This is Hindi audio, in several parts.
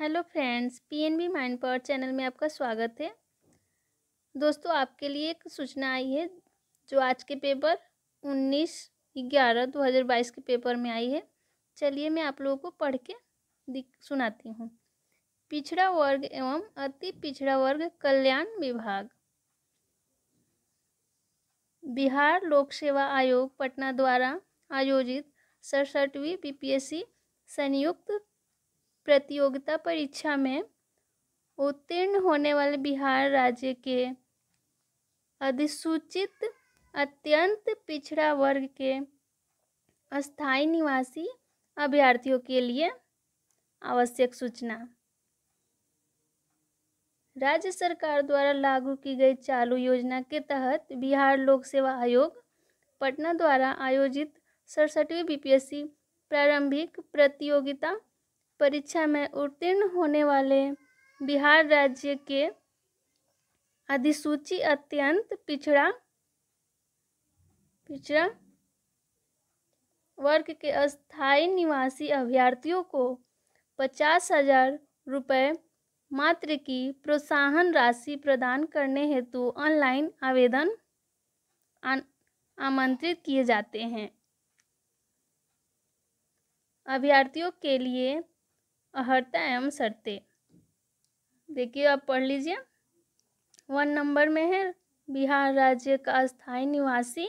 hello friends PNB mind power channel में आपका स्वागत है दोस्तों आपके लिए एक सूचना आई है जो आज के पेपर उन्नीस ग्यारह दो हज़ार बाईस के पेपर में आई है चलिए मैं आप लोगों को पढ़ के सुनाती हूँ पिछड़ा वर्ग एवं अति पिछड़ा वर्ग कल्याण विभाग बिहार लोक सेवा आयोग पटना द्वारा आयोजित सड़सठवीं बी संयुक्त प्रतियोगिता परीक्षा में उत्तीर्ण होने वाले बिहार राज्य के अधिसूचित अत्यंत पिछड़ा वर्ग के अस्थायी निवासी अभ्यर्थियों के लिए आवश्यक सूचना राज्य सरकार द्वारा लागू की गई चालू योजना के तहत बिहार लोक सेवा आयोग पटना द्वारा आयोजित सड़सठवीं बीपीएससी प्रारंभिक प्रतियोगिता परीक्षा में उत्तीर्ण होने वाले बिहार राज्य के अधिसूची अत्यंत पिछड़ा पिछड़ा वर्ग के अस्थाई निवासी अभ्यर्थियों को पचास हजार रुपये मात्र की प्रोत्साहन राशि प्रदान करने हेतु ऑनलाइन आवेदन आमंत्रित किए जाते हैं अभ्यर्थियों के लिए अहर्ता एवं शर्ते देखिए आप पढ़ लीजिए वन नंबर में है बिहार राज्य का स्थायी निवासी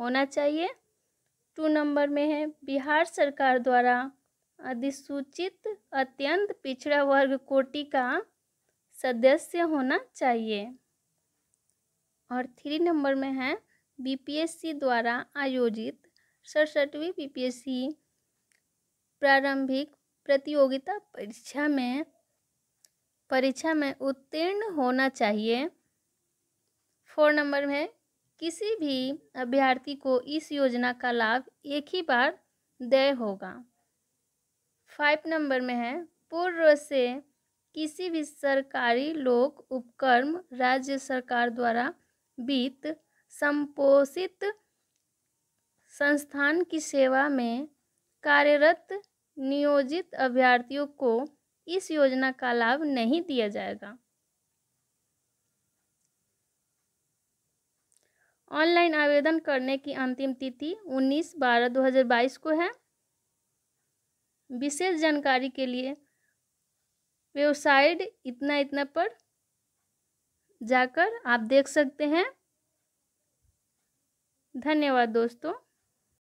होना चाहिए टू नंबर में है बिहार सरकार द्वारा अधिसूचित अत्यंत पिछड़ा वर्ग कोटि का सदस्य होना चाहिए और थ्री नंबर में है बीपीएससी द्वारा आयोजित सड़सठवीं बीपीएससी प्रारंभिक प्रतियोगिता परीक्षा में परीक्षा में उत्तीर्ण होना चाहिए फोर नंबर में किसी भी अभ्यर्थी को इस योजना का लाभ एक ही बार दय होगा फाइव नंबर में है पूर्व से किसी भी सरकारी लोक उपक्रम राज्य सरकार द्वारा वित्त संपोषित संस्थान की सेवा में कार्यरत नियोजित अभ्यर्थियों को इस योजना का लाभ नहीं दिया जाएगा ऑनलाइन आवेदन करने की अंतिम तिथि 19 बारह 2022 को है विशेष जानकारी के लिए वेबसाइट इतना इतना पर जाकर आप देख सकते हैं धन्यवाद दोस्तों